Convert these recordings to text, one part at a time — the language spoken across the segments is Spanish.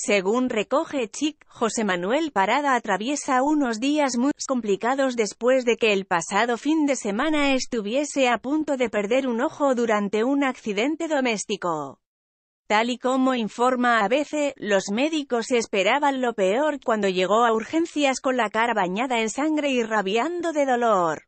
Según recoge Chic, José Manuel Parada atraviesa unos días muy complicados después de que el pasado fin de semana estuviese a punto de perder un ojo durante un accidente doméstico. Tal y como informa ABC, los médicos esperaban lo peor cuando llegó a urgencias con la cara bañada en sangre y rabiando de dolor.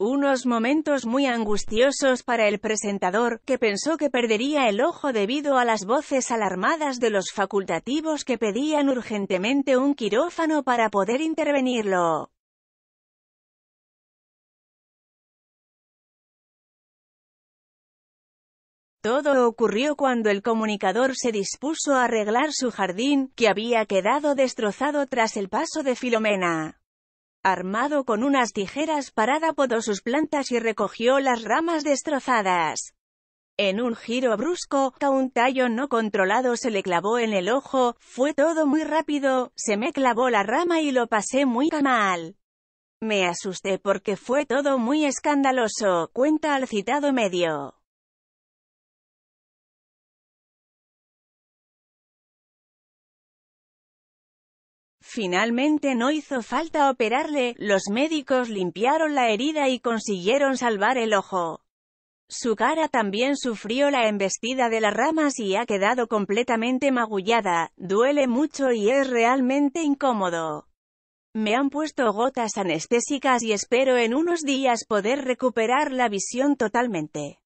Unos momentos muy angustiosos para el presentador, que pensó que perdería el ojo debido a las voces alarmadas de los facultativos que pedían urgentemente un quirófano para poder intervenirlo. Todo ocurrió cuando el comunicador se dispuso a arreglar su jardín, que había quedado destrozado tras el paso de Filomena armado con unas tijeras parada podó sus plantas y recogió las ramas destrozadas. En un giro brusco, a un tallo no controlado se le clavó en el ojo, fue todo muy rápido, se me clavó la rama y lo pasé muy mal. Me asusté porque fue todo muy escandaloso, cuenta al citado medio. Finalmente no hizo falta operarle, los médicos limpiaron la herida y consiguieron salvar el ojo. Su cara también sufrió la embestida de las ramas y ha quedado completamente magullada, duele mucho y es realmente incómodo. Me han puesto gotas anestésicas y espero en unos días poder recuperar la visión totalmente.